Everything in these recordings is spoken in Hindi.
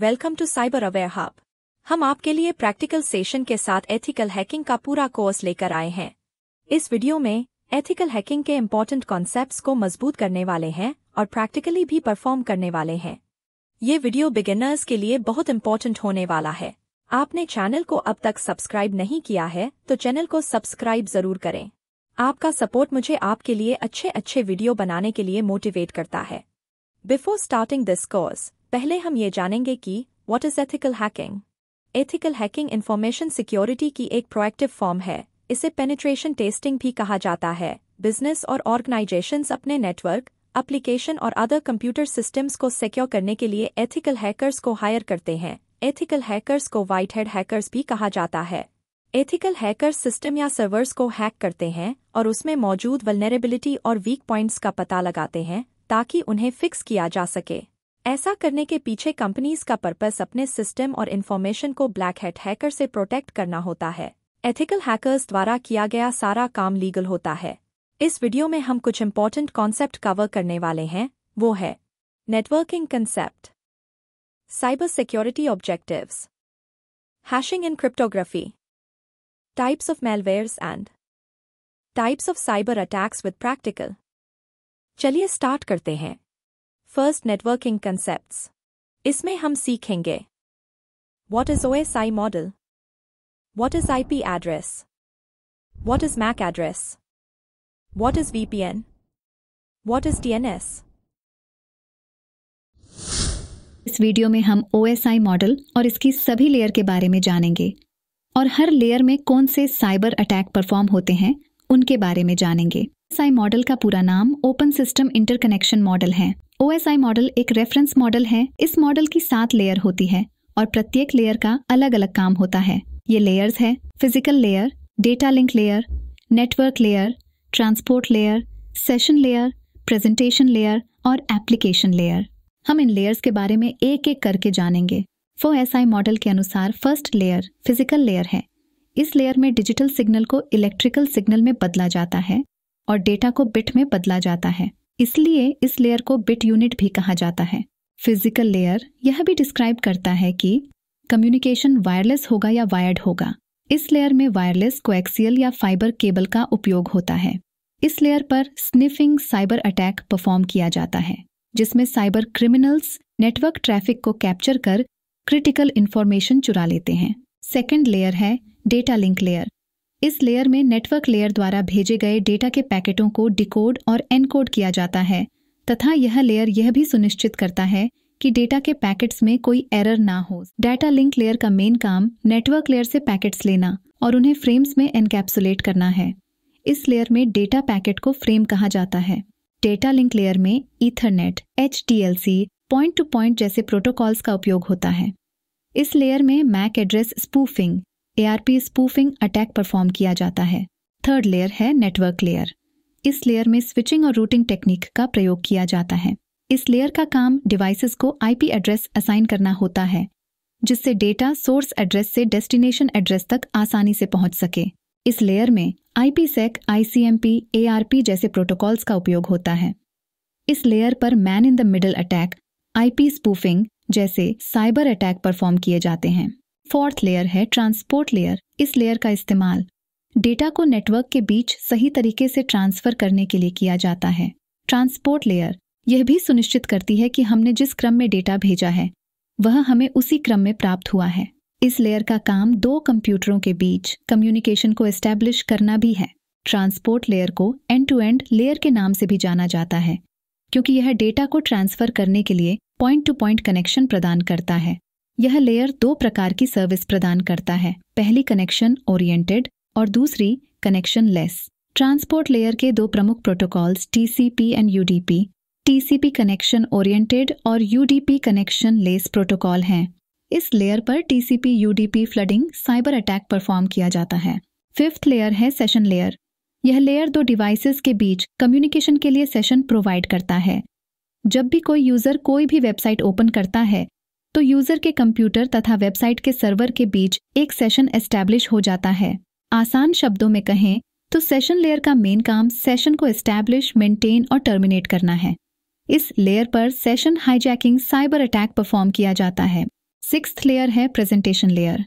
Welcome to cyber aware hub हम आपके लिए प्रैक्टिकल सेशन के साथ एथिकल हैकिंग का पूरा कोर्स लेकर आए हैं इस वीडियो में एथिकल हैकिंग के इम्पोर्टेंट कॉन्सेप्ट्स को मजबूत करने वाले हैं और प्रैक्टिकली भी परफॉर्म करने वाले हैं ये वीडियो बिगिनर्स के लिए बहुत इम्पोर्टेंट होने वाला है आपने चैनल को अब तक सब्सक्राइब नहीं किया है तो चैनल को सब्सक्राइब जरूर करें आपका सपोर्ट मुझे आपके लिए अच्छे अच्छे वीडियो बनाने के लिए मोटिवेट करता है बिफोर स्टार्टिंग दिस कोर्स पहले हम ये जानेंगे कि what is ethical hacking ethical hacking information security की एक प्रोएक्टिव फॉर्म है इसे पेनिट्रेशन टेस्टिंग भी कहा जाता है बिजनेस और ऑर्गेनाइजेशन अपने नेटवर्क एप्लीकेशन और अदर कंप्यूटर सिस्टम्स को सिक्योर करने के लिए एथिकल हैकर्स को हायर करते हैं एथिकल हैकर्स को वाइट हेड हैकर्स भी कहा जाता है एथिकल हैकर सिस्टम या सर्वर्स को हैक करते हैं और उसमें मौजूद वलनेरेबिलिटी और वीक पॉइंट्स का पता लगाते हैं ताकि उन्हें फिक्स किया जा सके ऐसा करने के पीछे कंपनीज का पर्पस अपने सिस्टम और इन्फॉर्मेशन को ब्लैक हैकर से प्रोटेक्ट करना होता है एथिकल हैकर्स द्वारा किया गया सारा काम लीगल होता है इस वीडियो में हम कुछ इम्पॉर्टेंट कॉन्सेप्ट कवर करने वाले हैं वो है networking concept cyber security objectives hashing in cryptography types of malwares and types of cyber attacks with practical चलिए स्टार्ट करते हैं फर्स्ट नेटवर्किंग कंसेप्ट्स इसमें हम सीखेंगे what is S I model what is I P address what is MAC address what is V P N what is T N S इस वीडियो में हम ओ एस आई मॉडल और इसकी सभी लेयर के बारे में जानेंगे और हर लेयर में कौन से साइबर अटैक परफॉर्म होते हैं उनके बारे में जानेंगे साई मॉडल का पूरा नाम ओपन सिस्टम इंटरकनेक्शन मॉडल है ओ मॉडल एक रेफरेंस मॉडल है इस मॉडल की सात लेयर होती है और प्रत्येक लेयर का अलग अलग काम होता है ये लेयर्स है physical layer data link layer network layer transport layer session layer presentation layer और एप्लीकेशन लेयर हम इन लेयर्स के बारे में एक एक करके जानेंगे फो एस आई मॉडल के अनुसार फर्स्ट लेयर फिजिकल लेयर है इस लेयर में डिजिटल सिग्नल को इलेक्ट्रिकल सिग्नल में बदला जाता है और डेटा को बिट में बदला जाता है इसलिए इस लेयर को बिट यूनिट भी कहा जाता है फिजिकल लेयर यह भी डिस्क्राइब करता है कि कम्युनिकेशन वायरलेस होगा या वायर्ड होगा इस लेयर में वायरलेस कोएक्सियल या फाइबर केबल का उपयोग होता है इस लेयर पर स्निफिंग साइबर अटैक परफॉर्म किया जाता है जिसमें साइबर क्रिमिनल्स नेटवर्क ट्रैफिक को कैप्चर कर क्रिटिकल इंफॉर्मेशन चुरा लेते हैं सेकेंड लेयर है डेटा लिंक लेयर इस लेयर में नेटवर्क लेयर द्वारा भेजे गए डेटा के पैकेटों को डिकोड और एनकोड किया जाता है तथा यह लेयर यह भी सुनिश्चित करता है कि डेटा के पैकेट्स में कोई एरर ना हो डाटा लिंक लेयर का मेन काम नेटवर्क लेयर से पैकेट्स लेना और उन्हें फ्रेम्स में एनकैप्सुलेट करना है इस लेयर में डेटा पैकेट को फ्रेम कहा जाता है डेटा लिंक लेयर में Ethernet H point to point जैसे प्रोटोकॉल्स का उपयोग होता है इस लेयर में MAC address spoofing ARP spoofing attack perform किया जाता है थर्ड लेयर है नेटवर्क लेयर इस लेयर में स्विचिंग और रूटिंग टेक्निक का प्रयोग किया जाता है इस लेयर का काम डिवाइसेस को आईपी एड्रेस असाइन करना होता है जिससे डेटा सोर्स एड्रेस से डेस्टिनेशन एड्रेस तक आसानी से पहुंच सके इस लेयर में सेक आईसीएमपी, एआरपी जैसे प्रोटोकॉल्स का उपयोग होता है इस लेयर पर man in the middle attack IP spoofing जैसे साइबर अटैक परफॉर्म किए जाते हैं फोर्थ लेयर है ट्रांसपोर्ट लेयर इस लेयर का इस्तेमाल डेटा को नेटवर्क के बीच सही तरीके से ट्रांसफर करने के लिए किया जाता है ट्रांसपोर्ट लेयर यह भी सुनिश्चित करती है कि हमने जिस क्रम में डेटा भेजा है वह हमें उसी क्रम में प्राप्त हुआ है इस लेयर का काम दो कंप्यूटरों के बीच कम्युनिकेशन को एस्टेब्लिश करना भी है ट्रांसपोर्ट लेयर को एंड टू एंड लेयर के नाम से भी जाना जाता है क्योंकि यह डेटा को ट्रांसफर करने के लिए पॉइंट टू पॉइंट कनेक्शन प्रदान करता है यह लेयर दो प्रकार की सर्विस प्रदान करता है पहली कनेक्शन ओरिएंटेड और दूसरी कनेक्शन लेस ट्रांसपोर्ट लेयर के दो प्रमुख protocols TCP and UDP TCP connection oriented और यूडीपी कनेक्शन लेस प्रोटोकॉल हैं इस लेयर पर TCP UDP flooding cyber attack perform किया जाता है फिफ्थ लेयर है सेशन लेयर यह लेयर दो डिवाइसेस के बीच कम्युनिकेशन के लिए सेशन प्रोवाइड करता है जब भी कोई यूजर कोई भी वेबसाइट ओपन करता है तो यूजर के कंप्यूटर तथा वेबसाइट के सर्वर के बीच एक सेशन एस्टैब्लिश हो जाता है आसान शब्दों में कहें तो सेशन लेयर का मेन काम सेशन को एस्टैब्लिश मेंटेन और टर्मिनेट करना है इस लेयर पर session hijacking cyber attack perform किया जाता है सिक्स लेयर है प्रेजेंटेशन लेयर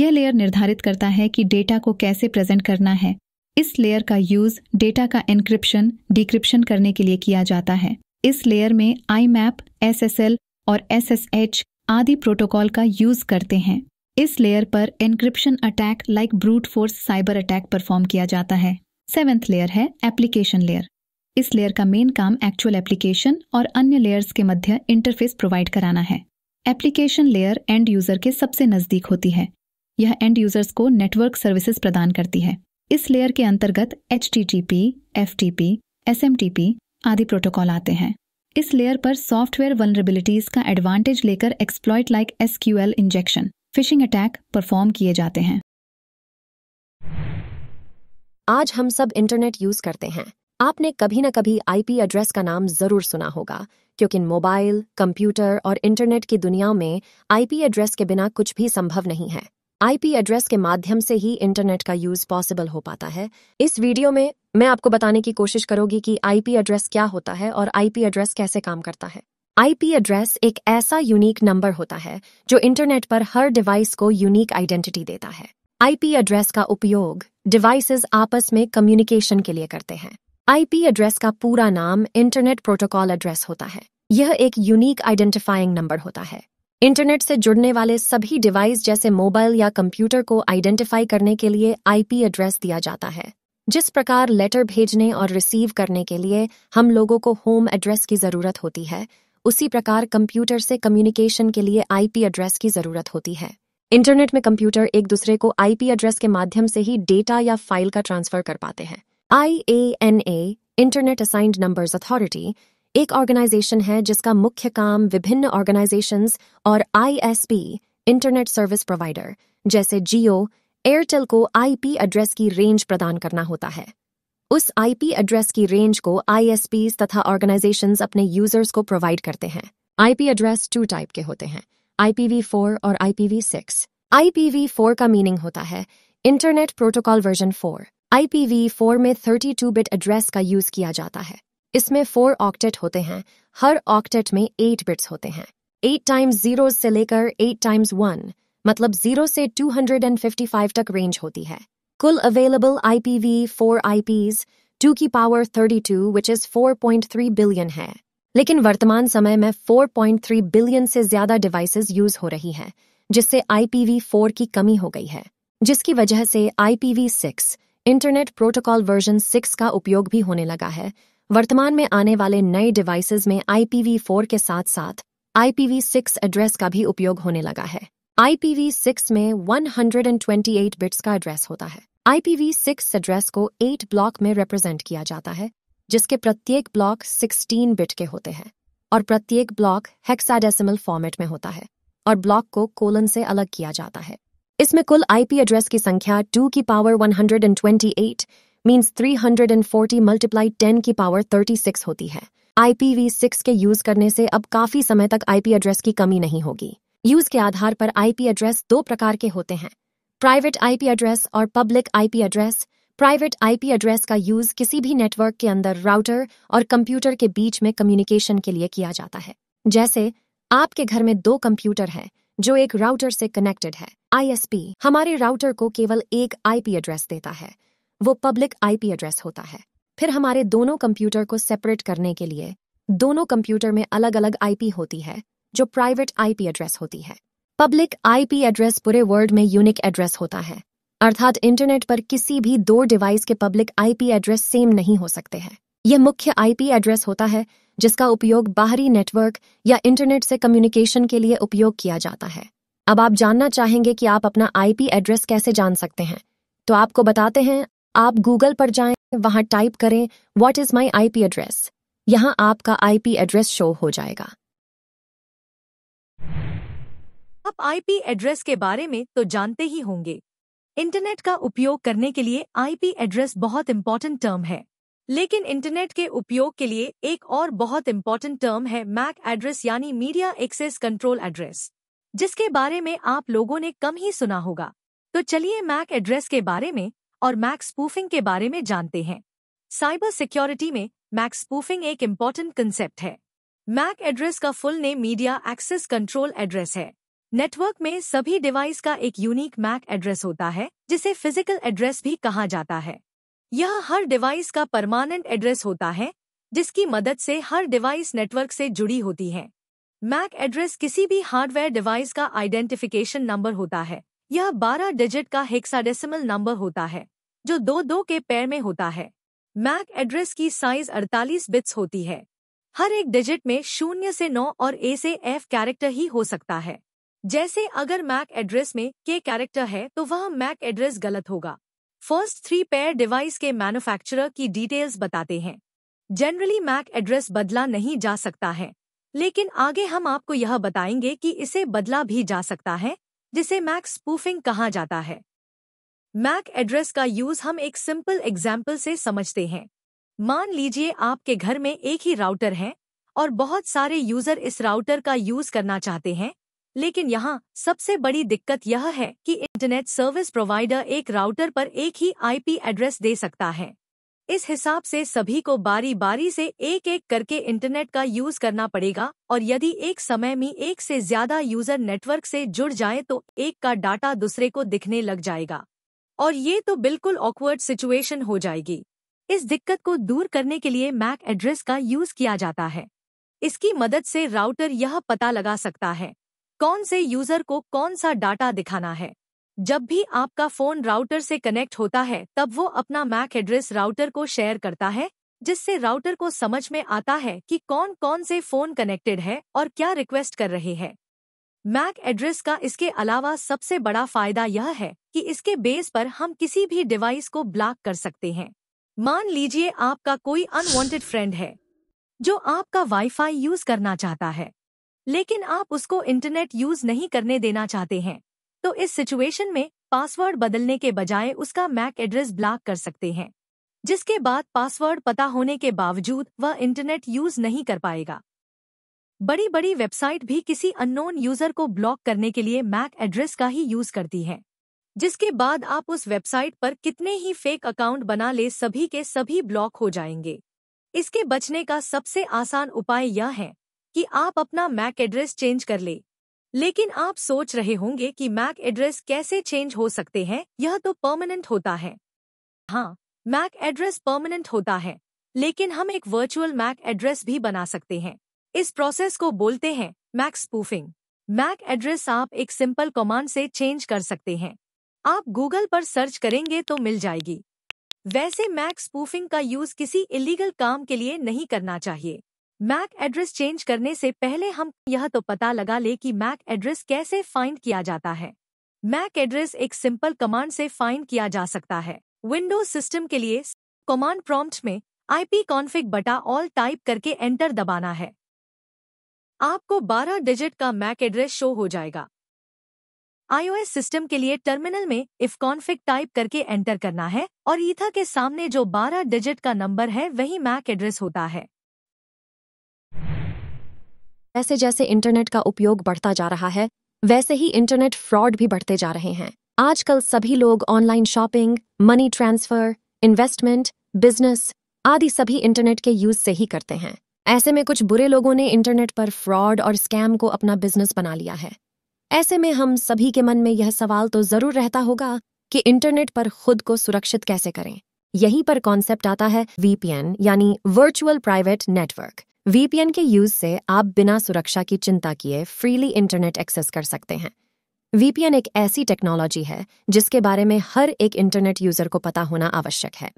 यह लेयर निर्धारित करता है कि डेटा को कैसे प्रेजेंट करना है इस लेयर का यूज डेटा का एनक्रिप्शन डिक्रिप्शन करने के लिए किया जाता है इस लेयर में आई मैप एस और एस आदि प्रोटोकॉल का यूज करते हैं इस लेयर पर encryption attack like brute force cyber attack perform किया जाता है सेवेंथ लेयर है एप्लीकेशन लेयर इस लेयर का मेन काम एक्चुअल एप्लीकेशन और अन्य लेयर्स के मध्य इंटरफेस प्रोवाइड कराना है एप्लीकेशन लेयर एंड यूजर के सबसे नजदीक होती है यह एंड यूजर्स को नेटवर्क सर्विसेज प्रदान करती है इस लेयर के अंतर्गत H T T P F T P S M T P आदि प्रोटोकॉल आते हैं इस लेयर पर सॉफ्टवेयर वनरेबिलिटीज का एडवांटेज लेकर exploit like SQL injection phishing attack perform किए जाते हैं आज हम सब इंटरनेट यूज करते हैं आपने कभी ना कभी आईपी एड्रेस का नाम जरूर सुना होगा क्योंकि मोबाइल कंप्यूटर और इंटरनेट की दुनिया में आईपी एड्रेस के बिना कुछ भी संभव नहीं है आईपी एड्रेस के माध्यम से ही इंटरनेट का यूज पॉसिबल हो पाता है इस वीडियो में मैं आपको बताने की कोशिश करूंगी कि आईपी एड्रेस क्या होता है और आईपी एड्रेस कैसे काम करता है आईपी एड्रेस एक ऐसा यूनिक नंबर होता है जो इंटरनेट पर हर डिवाइस को यूनिक आइडेंटिटी देता है आईपी एड्रेस का उपयोग डिवाइसेज आपस में कम्युनिकेशन के लिए करते हैं आईपी एड्रेस का पूरा नाम इंटरनेट प्रोटोकॉल एड्रेस होता है यह एक यूनिक आइडेंटिफाइंग नंबर होता है इंटरनेट से जुड़ने वाले सभी डिवाइस जैसे मोबाइल या कंप्यूटर को आइडेंटिफाई करने के लिए आईपी एड्रेस दिया जाता है जिस प्रकार लेटर भेजने और रिसीव करने के लिए हम लोगों को होम एड्रेस की ज़रूरत होती है उसी प्रकार कंप्यूटर से कम्युनिकेशन के लिए आईपी एड्रेस की ज़रूरत होती है इंटरनेट में कंप्यूटर एक दूसरे को आईपी एड्रेस के माध्यम से ही डेटा या फाइल का ट्रांसफर कर पाते हैं I A N A internet assigned numbers authority एक ऑर्गेनाइजेशन है जिसका मुख्य काम विभिन्न ऑर्गेनाइजेशन और आई इंटरनेट सर्विस प्रोवाइडर जैसे जियो एयरटेल को आईपी एड्रेस की रेंज प्रदान करना होता है उस आईपी एड्रेस की रेंज को आईएसपी तथा ऑर्गेनाइजेशन अपने यूजर्स को प्रोवाइड करते हैं आईपी एड्रेस टू टाइप के होते हैं फोर और IPv6 फोर का मीनिंग होता है internet protocol version four IPv four में थर्टी टू बिट एड्रेस का यूज किया जाता है इसमें फोर ऑक्टेट होते हैं हर ऑक्टेट में एट बिट्स होते हैं एट टाइम्स जीरो से लेकर एट टाइम्स वन मतलब जीरो से two hundred and fifty five तक रेंज होती है कुल available IPv four IPs two की power thirty two which is four point three billion है लेकिन वर्तमान समय में फोर पॉइंट थ्री बिलियन से ज्यादा डिवाइसेज यूज हो रही है जिससे आईपीवी फोर की कमी हो गई है जिसकी वजह से IPv six internet protocol version six का उपयोग भी होने लगा है वर्तमान में आने वाले नए डिवाइसेज में IPv4 के साथ साथ IPv6 एड्रेस का भी उपयोग होने लगा है IPv6 में 128 बिट्स का एड्रेस होता है IPv6 एड्रेस को 8 ब्लॉक में रिप्रेजेंट किया जाता है जिसके प्रत्येक ब्लॉक 16 बिट के होते हैं और प्रत्येक ब्लॉक हेक्साडेसिमल फॉर्मेट में होता है और ब्लॉक को कोलन से अलग किया जाता है इसमें कुल आईपी एड्रेस की संख्या 2 की पावर 128 मीन्स 340 मल्टीप्लाई 10 की पावर 36 होती है IPv6 के यूज करने से अब काफी समय तक आईपी एड्रेस की कमी नहीं होगी यूज के आधार पर आईपी एड्रेस दो प्रकार के होते हैं प्राइवेट आईपी एड्रेस और public IP address private IP address का यूज किसी भी नेटवर्क के अंदर राउटर और कंप्यूटर के बीच में कम्युनिकेशन के लिए किया जाता है जैसे आपके घर में दो कंप्यूटर है जो एक राउटर से कनेक्टेड है आईएसपी हमारे राउटर को केवल एक आईपी एड्रेस देता है वो पब्लिक आईपी एड्रेस होता है फिर हमारे दोनों कंप्यूटर को सेपरेट करने के लिए दोनों कंप्यूटर में अलग अलग आईपी होती है जो प्राइवेट आईपी एड्रेस होती है पब्लिक आईपी एड्रेस पूरे वर्ल्ड में यूनिक एड्रेस होता है अर्थात इंटरनेट पर किसी भी दो डिवाइस के पब्लिक आईपी एड्रेस सेम नहीं हो सकते हैं यह मुख्य आईपी एड्रेस होता है जिसका उपयोग बाहरी नेटवर्क या इंटरनेट से कम्युनिकेशन के लिए उपयोग किया जाता है अब आप जानना चाहेंगे कि आप अपना आईपी एड्रेस कैसे जान सकते हैं तो आपको बताते हैं आप गूगल पर जाएं, वहां टाइप करें what is my IP address यहां आपका आईपी एड्रेस शो हो जाएगा आप आईपी एड्रेस के बारे में तो जानते ही होंगे इंटरनेट का उपयोग करने के लिए आईपी एड्रेस बहुत इंपॉर्टेंट टर्म है लेकिन इंटरनेट के उपयोग के लिए एक और बहुत इंपॉर्टेंट टर्म है मैक एड्रेस यानी मीडिया एक्सेस कंट्रोल एड्रेस जिसके बारे में आप लोगों ने कम ही सुना होगा तो चलिए मैक एड्रेस के बारे में और मैक्स स्पूफिंग के बारे में जानते हैं साइबर सिक्योरिटी में मैक्स स्पूफिंग एक इम्पॉर्टेंट कंसेप्ट है मैक एड्रेस का full name media access control address है नेटवर्क में सभी डिवाइस का एक यूनिक मैक एड्रेस होता है जिसे फिजिकल एड्रेस भी कहा जाता है यह हर डिवाइस का परमानेंट एड्रेस होता है जिसकी मदद से हर डिवाइस नेटवर्क से जुड़ी होती है मैक एड्रेस किसी भी हार्डवेयर डिवाइस का आइडेंटिफिकेशन नंबर होता है यह बारह डिजिट का हेक्साडेसिमल नंबर होता है जो दो दो के पैर में होता है मैक एड्रेस की साइज 48 बिट्स होती है हर एक डिजिट में शून्य से नौ और ए से एफ कैरेक्टर ही हो सकता है जैसे अगर मैक एड्रेस में के कैरेक्टर है तो वह मैक एड्रेस गलत होगा फर्स्ट थ्री पेयर डिवाइस के मैन्युफैक्चरर की डिटेल्स बताते हैं जनरली मैक एड्रेस बदला नहीं जा सकता है लेकिन आगे हम आपको यह बताएंगे कि इसे बदला भी जा सकता है जिसे मैक स्पूफिंग कहा जाता है मैक एड्रेस का यूज हम एक सिंपल एग्जाम्पल से समझते हैं मान लीजिए आपके घर में एक ही राउटर है और बहुत सारे यूजर इस राउटर का यूज करना चाहते हैं लेकिन यहाँ सबसे बड़ी दिक्कत यह है कि इंटरनेट सर्विस प्रोवाइडर एक राउटर पर एक ही आईपी एड्रेस दे सकता है इस हिसाब से सभी को बारी बारी से एक एक करके इंटरनेट का यूज करना पड़ेगा और यदि एक समय में एक से ज्यादा यूजर नेटवर्क से जुड़ जाए तो एक का डाटा दूसरे को दिखने लग जाएगा और ये तो बिल्कुल ऑकवर्ड सिचुएशन हो जाएगी इस दिक्कत को दूर करने के लिए मैक एड्रेस का यूज किया जाता है इसकी मदद से राउटर यह पता लगा सकता है कौन से यूजर को कौन सा डाटा दिखाना है जब भी आपका फोन राउटर से कनेक्ट होता है तब वो अपना मैक एड्रेस राउटर को शेयर करता है जिससे राउटर को समझ में आता है कि कौन कौन से फोन कनेक्टेड है और क्या रिक्वेस्ट कर रहे हैं मैक एड्रेस का इसके अलावा सबसे बड़ा फायदा यह है कि इसके बेस पर हम किसी भी डिवाइस को ब्लॉक कर सकते हैं मान लीजिए आपका कोई अनवांटेड फ्रेंड है जो आपका वाईफाई यूज करना चाहता है लेकिन आप उसको इंटरनेट यूज नहीं करने देना चाहते हैं तो इस सिचुएशन में पासवर्ड बदलने के बजाय उसका मैक एड्रेस ब्लॉक कर सकते हैं जिसके बाद पासवर्ड पता होने के बावजूद वह इंटरनेट यूज नहीं कर पाएगा बड़ी बड़ी वेबसाइट भी किसी अननोन यूजर को ब्लॉक करने के लिए मैक एड्रेस का ही यूज करती है जिसके बाद आप उस वेबसाइट पर कितने ही फेक अकाउंट बना ले सभी के सभी ब्लॉक हो जाएंगे इसके बचने का सबसे आसान उपाय यह है कि आप अपना मैक एड्रेस चेंज कर ले लेकिन आप सोच रहे होंगे कि मैक एड्रेस कैसे चेंज हो सकते हैं यह तो परमानेंट होता है हाँ मैक एड्रेस परमानेंट होता है लेकिन हम एक वर्चुअल मैक एड्रेस भी बना सकते हैं इस प्रोसेस को बोलते हैं मैक स्पूफिंग मैक एड्रेस आप एक सिंपल कमांड से चेंज कर सकते हैं आप गूगल पर सर्च करेंगे तो मिल जाएगी वैसे मैक स्पूफिंग का यूज किसी इलीगल काम के लिए नहीं करना चाहिए मैक एड्रेस चेंज करने से पहले हम यह तो पता लगा ले कि मैक एड्रेस कैसे फाइंड किया जाता है मैक एड्रेस एक सिंपल कमांड से फाइंड किया जा सकता है विंडोज सिस्टम के लिए कमांड प्रॉम्प्ट में आईपी कॉन्फ़िग बटा ऑल टाइप करके एंटर दबाना है आपको 12 डिजिट का मैक एड्रेस शो हो जाएगा आईओएस सिस्टम के लिए टर्मिनल में इफ कॉन्फ़िग टाइप करके एंटर करना है और ईथा के सामने जो 12 डिजिट का नंबर है वही मैक एड्रेस होता है जैसे जैसे इंटरनेट का उपयोग बढ़ता जा रहा है वैसे ही इंटरनेट फ्रॉड भी बढ़ते जा रहे हैं आजकल सभी लोग online shopping money transfer investment business आदि सभी इंटरनेट के यूज से ही करते हैं ऐसे में कुछ बुरे लोगों ने इंटरनेट पर फ्रॉड और स्कैम को अपना बिजनेस बना लिया है ऐसे में हम सभी के मन में यह सवाल तो जरूर रहता होगा कि इंटरनेट पर खुद को सुरक्षित कैसे करें यहीं पर कॉन्सेप्ट आता है वीपीएन यानी वर्चुअल प्राइवेट नेटवर्क वीपीएन के यूज से आप बिना सुरक्षा की चिंता किए फ्रीली इंटरनेट एक्सेस कर सकते हैं वीपीएन एक ऐसी टेक्नोलॉजी है जिसके बारे में हर एक इंटरनेट यूजर को पता होना आवश्यक है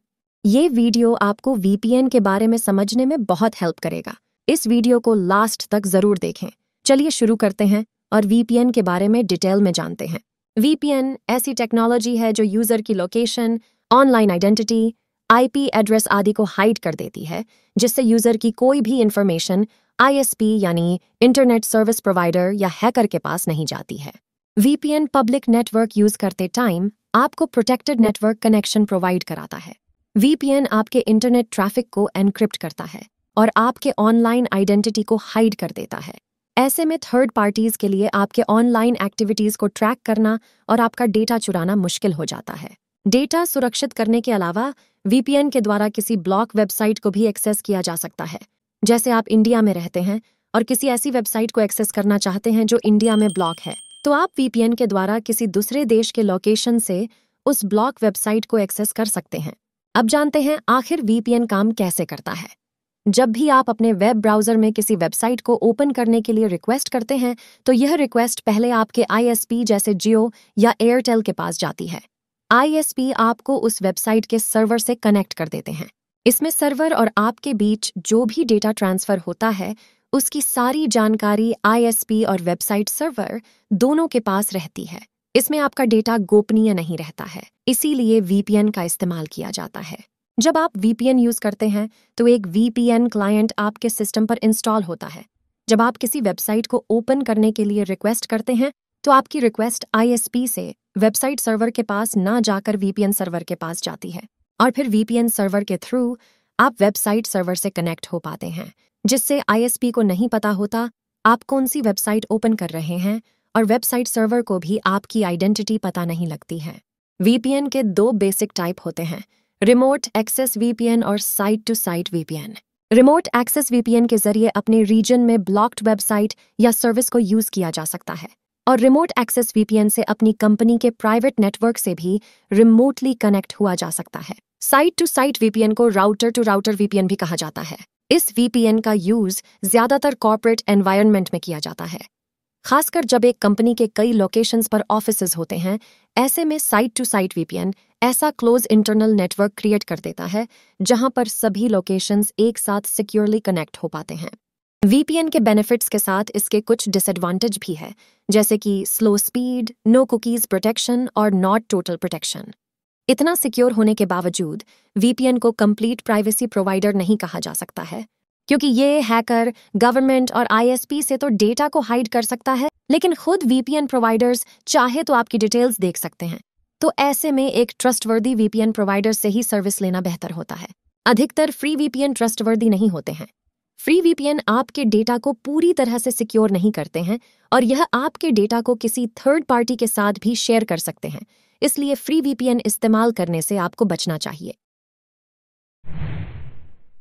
ये वीडियो आपको वीपीएन के बारे में समझने में बहुत हेल्प करेगा इस वीडियो को लास्ट तक जरूर देखें चलिए शुरू करते हैं और वीपीएन के बारे में डिटेल में जानते हैं वीपीएन ऐसी टेक्नोलॉजी है जो यूजर की location online identity IP address आदि को हाइड कर देती है जिससे यूजर की कोई भी इंफॉर्मेशन आईएसपी यानी इंटरनेट सर्विस प्रोवाइडर या हैकर के पास नहीं जाती है वीपीएन पब्लिक नेटवर्क यूज करते टाइम आपको प्रोटेक्टेड नेटवर्क कनेक्शन प्रोवाइड कराता है वीपीएन आपके इंटरनेट ट्रैफिक को एनक्रिप्ट करता है और आपके ऑनलाइन आइडेंटिटी को हाइड कर देता है ऐसे में थर्ड पार्टीज के लिए आपके ऑनलाइन एक्टिविटीज को ट्रैक करना और आपका डेटा चुराना मुश्किल हो जाता है डेटा सुरक्षित करने के अलावा वीपीएन के द्वारा किसी ब्लॉक वेबसाइट को भी एक्सेस किया जा सकता है जैसे आप इंडिया में रहते हैं और किसी ऐसी वेबसाइट को एक्सेस करना चाहते हैं जो इंडिया में ब्लॉक है तो आप वीपीएन के द्वारा किसी दूसरे देश के लोकेशन से उस ब्लॉक वेबसाइट को एक्सेस कर सकते हैं अब जानते हैं आखिर वीपीएन काम कैसे करता है जब भी आप अपने वेब ब्राउज़र में किसी वेबसाइट को ओपन करने के लिए रिक्वेस्ट करते हैं तो यह रिक्वेस्ट पहले आपके आईएसपी जैसे जियो या एयरटेल के पास जाती है आईएसपी आपको उस वेबसाइट के सर्वर से कनेक्ट कर देते हैं इसमें सर्वर और आपके बीच जो भी डेटा ट्रांसफर होता है उसकी सारी जानकारी आईएसपी और वेबसाइट सर्वर दोनों के पास रहती है इसमें आपका डेटा गोपनीय नहीं रहता है इसीलिए वीपीएन का इस्तेमाल किया जाता है जब आप वीपीएन यूज करते हैं तो एक वीपीएन क्लाइंट आपके सिस्टम पर इंस्टॉल होता है जब आप किसी वेबसाइट को ओपन करने के लिए रिक्वेस्ट करते हैं तो आपकी रिक्वेस्ट आईएसपी से वेबसाइट सर्वर के पास ना जाकर वीपीएन सर्वर के पास जाती है और फिर वीपीएन सर्वर के थ्रू आप वेबसाइट सर्वर से कनेक्ट हो पाते हैं जिससे आईएसपी को नहीं पता होता आप कौन सी वेबसाइट ओपन कर रहे हैं और वेबसाइट सर्वर को भी आपकी आइडेंटिटी पता नहीं लगती है वीपीएन के दो बेसिक टाइप होते हैं रिमोट एक्सेस वीपीएन और site to site VPN remote access VPN के जरिए अपने रीजन में ब्लॉक्ड वेबसाइट या सर्विस को यूज किया जा सकता है और रिमोट एक्सेस वीपीएन से अपनी कंपनी के प्राइवेट नेटवर्क से भी रिमोटली कनेक्ट हुआ जा सकता है साइट टू साइट वीपीएन को राउटर टू राउटर वीपीएन भी कहा जाता है इस वीपीएन का यूज ज्यादातर कॉरपोरेट एनवायरमेंट में किया जाता है खासकर जब एक कंपनी के कई लोकेशंस पर ऑफिस होते हैं ऐसे में साइट टू साइट वीपीएन ऐसा क्लोज इंटरनल नेटवर्क क्रिएट कर देता है जहां पर सभी लोकेशंस एक साथ सिक्योरली कनेक्ट हो पाते हैं वीपीएन के बेनिफिट्स के साथ इसके कुछ डिसएडवांटेज भी है जैसे कि slow speed no cookies protection और नॉट टोटल प्रोटेक्शन इतना सिक्योर होने के बावजूद वीपीएन को कंप्लीट प्राइवेसी प्रोवाइडर नहीं कहा जा सकता है क्योंकि ये हैकर गवर्नमेंट और आईएसपी से तो डेटा को हाइड कर सकता है लेकिन खुद वीपीएन प्रोवाइडर्स चाहे तो आपकी डिटेल्स देख सकते हैं तो ऐसे में एक ट्रस्टवर्दी वीपीएन प्रोवाइडर से ही सर्विस लेना बेहतर होता है अधिकतर फ्री वीपीएन ट्रस्टवर्दी नहीं होते हैं फ्री वीपीएन आपके डेटा को पूरी तरह से सिक्योर नहीं करते हैं और यह आपके डेटा को किसी थर्ड पार्टी के साथ भी शेयर कर सकते हैं इसलिए फ्री वीपीएन इस्तेमाल करने से आपको बचना चाहिए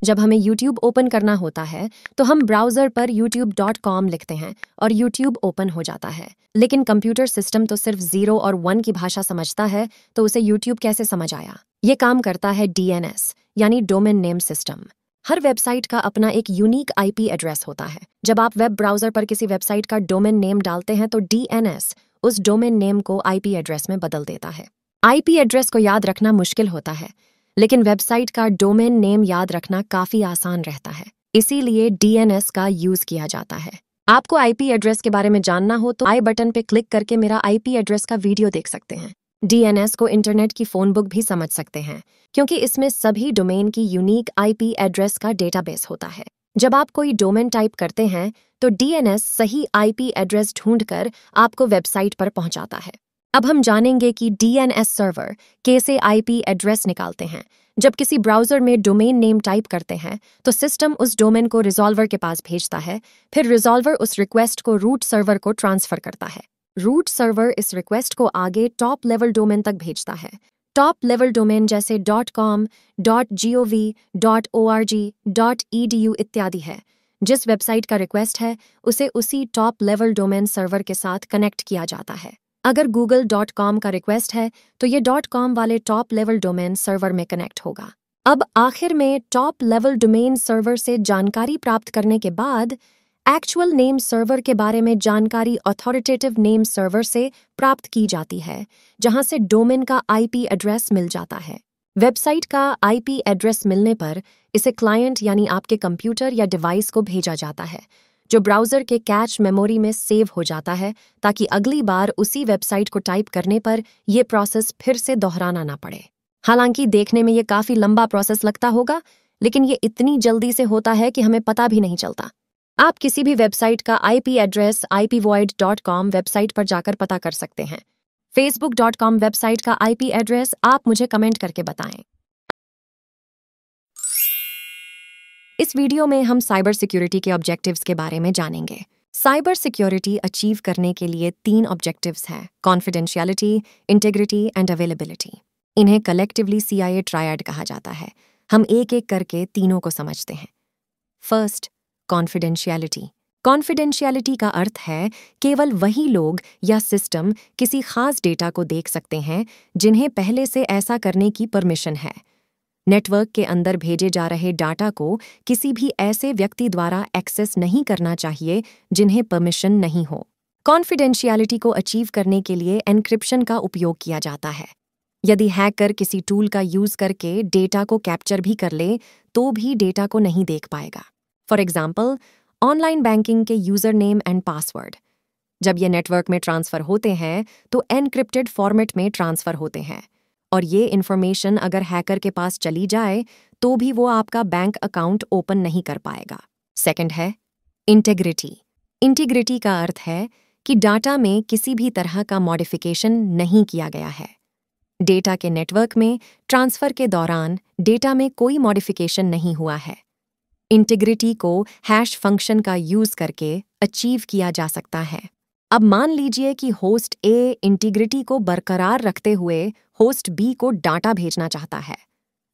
जब हमें यूट्यूब ओपन करना होता है तो हम ब्राउज़र पर youtube.com लिखते हैं और यूट्यूब ओपन हो जाता है लेकिन कंप्यूटर सिस्टम तो सिर्फ जीरो और वन की भाषा समझता है तो उसे यूट्यूब कैसे समझ आया ये काम करता है डीएनएस यानी डोमेन नेम सिस्टम हर वेबसाइट का अपना एक यूनिक आईपी एड्रेस होता है जब आप वेब ब्राउजर पर किसी वेबसाइट का डोमेन नेम डालते हैं तो डीएनएस उस डोमेन नेम को आईपी एड्रेस में बदल देता है आईपी एड्रेस को याद रखना मुश्किल होता है लेकिन वेबसाइट का डोमेन नेम याद रखना काफी आसान रहता है इसीलिए डीएनएस का यूज किया जाता है आपको आईपी एड्रेस के बारे में जानना हो तो आई बटन पे क्लिक करके मेरा आईपी एड्रेस का वीडियो देख सकते हैं डीएनएस को इंटरनेट की फोन बुक भी समझ सकते हैं क्योंकि इसमें सभी डोमेन की यूनिक आईपी एड्रेस का डेटाबेस होता है जब आप कोई डोमेन टाइप करते हैं तो डीएनएस सही आईपी एड्रेस ढूंढकर आपको वेबसाइट पर पहुंचाता है अब हम जानेंगे कि डीएनएस सर्वर कैसे आईपी एड्रेस निकालते हैं जब किसी ब्राउजर में डोमेन नेम टाइप करते हैं तो सिस्टम उस डोमेन को रिजॉल्वर के पास भेजता है फिर रिजॉल्वर उस रिक्वेस्ट को रूट सर्वर को ट्रांसफर करता है रूट सर्वर इस रिक्वेस्ट को आगे टॉप लेवल डोमेन तक भेजता है टॉप लेवल डोमेन जैसे dot com dot G O V dot O R G dot E D U इत्यादि है जिस वेबसाइट का रिक्वेस्ट है उसे उसी टॉप लेवल डोमेन सर्वर के साथ कनेक्ट किया जाता है अगर गूगल डॉट कॉम का रिक्वेस्ट है तो ये डॉट कॉम वाले टॉप लेवल डोमेन सर्वर में कनेक्ट होगा अब आखिर में टॉप लेवल डोमेन सर्वर से जानकारी प्राप्त करने के बाद एक्चुअल नेम सर्वर के बारे में जानकारी अथॉरिटेटिव नेम सर्वर से प्राप्त की जाती है जहां से डोमेन का आईपी एड्रेस मिल जाता है वेबसाइट का आईपी एड्रेस मिलने पर इसे क्लाइंट यानी आपके कंप्यूटर या डिवाइस को भेजा जाता है जो ब्राउज़र के कैच मेमोरी में सेव हो जाता है ताकि अगली बार उसी वेबसाइट को टाइप करने पर यह प्रोसेस फिर से दोहराना ना पड़े हालांकि देखने में यह काफ़ी लंबा प्रोसेस लगता होगा लेकिन ये इतनी जल्दी से होता है कि हमें पता भी नहीं चलता आप किसी भी वेबसाइट का आईपी एड्रेस कॉम वेबसाइट पर जाकर पता कर सकते हैं फेसबुक वेबसाइट का आईपी एड्रेस आप मुझे कमेंट करके बताएं इस वीडियो में हम साइबर सिक्योरिटी के ऑब्जेक्टिव्स के बारे में जानेंगे साइबर सिक्योरिटी अचीव करने के लिए तीन ऑब्जेक्टिव्स हैं कॉन्फिडेंशियलिटी इंटेग्रिटी एंड अवेलेबिलिटी इन्हें कलेक्टिवली सीआईए ट्रायड कहा जाता है हम एक एक करके तीनों को समझते हैं फर्स्ट कॉन्फिडेंशियलिटी कॉन्फिडेंशियलिटी का अर्थ है केवल वही लोग या सिस्टम किसी खास डेटा को देख सकते हैं जिन्हें पहले से ऐसा करने की परमिशन है नेटवर्क के अंदर भेजे जा रहे डाटा को किसी भी ऐसे व्यक्ति द्वारा एक्सेस नहीं करना चाहिए जिन्हें परमिशन नहीं हो कॉन्फिडेंशियलिटी को अचीव करने के लिए एनक्रिप्शन का उपयोग किया जाता है यदि हैकर किसी टूल का यूज करके डेटा को कैप्चर भी कर ले तो भी डेटा को नहीं देख पाएगा फॉर एग्जाम्पल ऑनलाइन बैंकिंग के यूजर नेम एंड पासवर्ड जब ये नेटवर्क में ट्रांसफर होते हैं तो एनक्रिप्टेड फॉर्मेट में ट्रांसफर होते हैं और ये इन्फॉर्मेशन अगर हैकर के पास चली जाए तो भी वो आपका बैंक अकाउंट ओपन नहीं कर पाएगा सेकंड है इंटेग्रिटी इंटीग्रिटी का अर्थ है कि डाटा में किसी भी तरह का मॉडिफिकेशन नहीं किया गया है डेटा के नेटवर्क में ट्रांसफर के दौरान डेटा में कोई मॉडिफिकेशन नहीं हुआ है इंटीग्रिटी को हैश फंक्शन का यूज करके अचीव किया जा सकता है अब मान लीजिए कि होस्ट ए इंटीग्रिटी को बरकरार रखते हुए होस्ट बी को डाटा भेजना चाहता है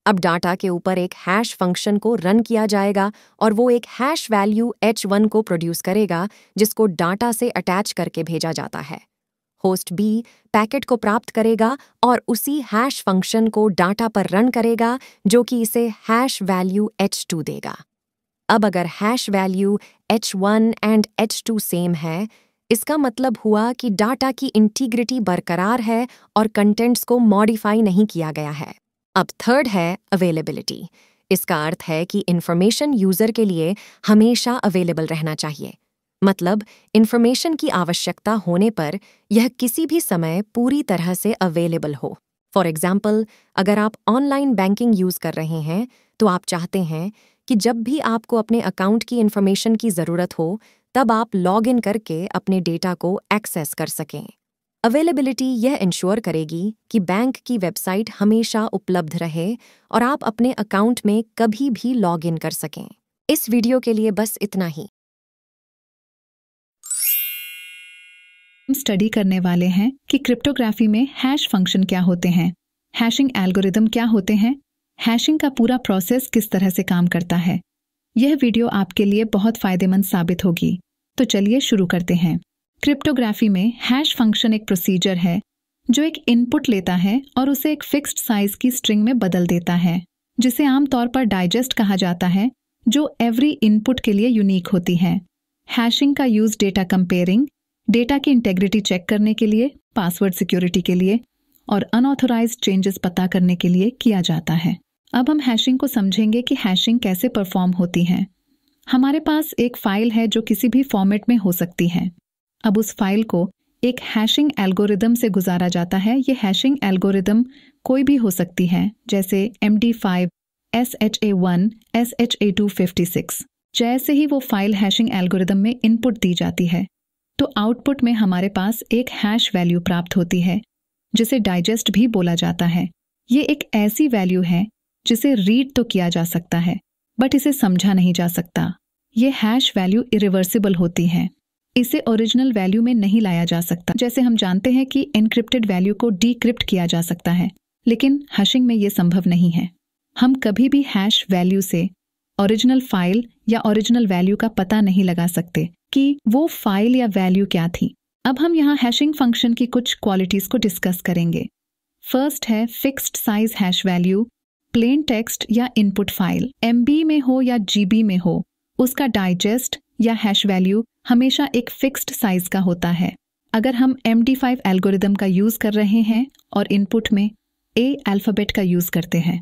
अब डाटा के ऊपर एक हैश फंक्शन को रन किया जाएगा और वो एक हैश वैल्यू एच वन को प्रोड्यूस करेगा जिसको डाटा से अटैच करके भेजा जाता है होस्ट बी पैकेट को प्राप्त करेगा और उसी हैश फंक्शन को डाटा पर रन करेगा जो कि इसे हैश वैल्यू एच टू देगा अब अगर hash value H1 and two same है इसका मतलब हुआ कि डाटा की इंटीग्रिटी बरकरार है और कंटेंट्स को मॉडिफाई नहीं किया गया है अब थर्ड है अवेलेबिलिटी इसका अर्थ है कि इन्फॉर्मेशन यूज़र के लिए हमेशा अवेलेबल रहना चाहिए मतलब इन्फॉर्मेशन की आवश्यकता होने पर यह किसी भी समय पूरी तरह से अवेलेबल हो फॉर एग्जाम्पल अगर आप ऑनलाइन बैंकिंग यूज़ कर रहे हैं तो आप चाहते हैं कि जब भी आपको अपने अकाउंट की इन्फॉर्मेशन की ज़रूरत हो तब आप लॉग इन करके अपने डेटा को एक्सेस कर सकें अवेलेबिलिटी यह इंश्योर करेगी कि बैंक की वेबसाइट हमेशा उपलब्ध रहे और आप अपने अकाउंट में कभी भी लॉग इन कर सकें इस वीडियो के लिए बस इतना ही हम स्टडी करने वाले हैं कि क्रिप्टोग्राफी में हैश फंक्शन क्या होते हैं हैशिंग एल्गोरिदम क्या होते हैं हैशिंग का पूरा प्रोसेस किस तरह से काम करता है यह वीडियो आपके लिए बहुत फायदेमंद साबित होगी तो चलिए शुरू करते हैं क्रिप्टोग्राफी में हैश फंक्शन एक प्रोसीजर है जो एक इनपुट लेता है और उसे एक फिक्स्ड साइज की स्ट्रिंग में बदल देता है जिसे आमतौर पर डाइजेस्ट कहा जाता है जो एवरी इनपुट के लिए यूनिक होती है हैशिंग का यूज डेटा कंपेयरिंग डेटा की इंटेग्रिटी चेक करने के लिए पासवर्ड सिक्योरिटी के लिए और अनऑथोराइज चेंजेस पता करने के लिए किया जाता है अब हम हैशिंग को समझेंगे कि हैशिंग कैसे परफॉर्म होती है हमारे पास एक फाइल है जो किसी भी फॉर्मेट में हो सकती है अब उस फाइल को एक हैशिंग एल्गोरिदम से गुजारा जाता है ये हैशिंग एल्गोरिदम कोई भी हो सकती है जैसे M D five S H A one S H A two fifty six जैसे ही वो फाइल हैशिंग एल्गोरिदम में इनपुट दी जाती है तो आउटपुट में हमारे पास एक हैश वैल्यू प्राप्त होती है जिसे डाइजेस्ट भी बोला जाता है ये एक ऐसी वैल्यू है जिसे रीड तो किया जा सकता है बट इसे समझा नहीं जा सकता ये हैश वैल्यू इरिवर्सिबल होती है इसे ओरिजिनल वैल्यू में नहीं लाया जा सकता जैसे हम जानते हैं कि एनक्रिप्टेड वैल्यू को डीक्रिप्ट किया जा सकता है लेकिन हैशिंग में यह संभव नहीं है हम कभी भी हैश वैल्यू से ओरिजिनल फाइल या ओरिजिनल वैल्यू का पता नहीं लगा सकते कि वो फाइल या वैल्यू क्या थी अब हम यहाँ हैशिंग फंक्शन की कुछ क्वालिटीज़ को डिस्कस करेंगे फर्स्ट है fixed size hash value plain text या इनपुट फाइल एम में हो या जी में हो उसका डाइजेस्ट या हैश वैल्यू हमेशा एक फिक्स्ड साइज का होता है अगर हम एम डी फाइव एल्गोरिदम का यूज़ कर रहे हैं और इनपुट में ए अल्फ़ाबेट का यूज़ करते हैं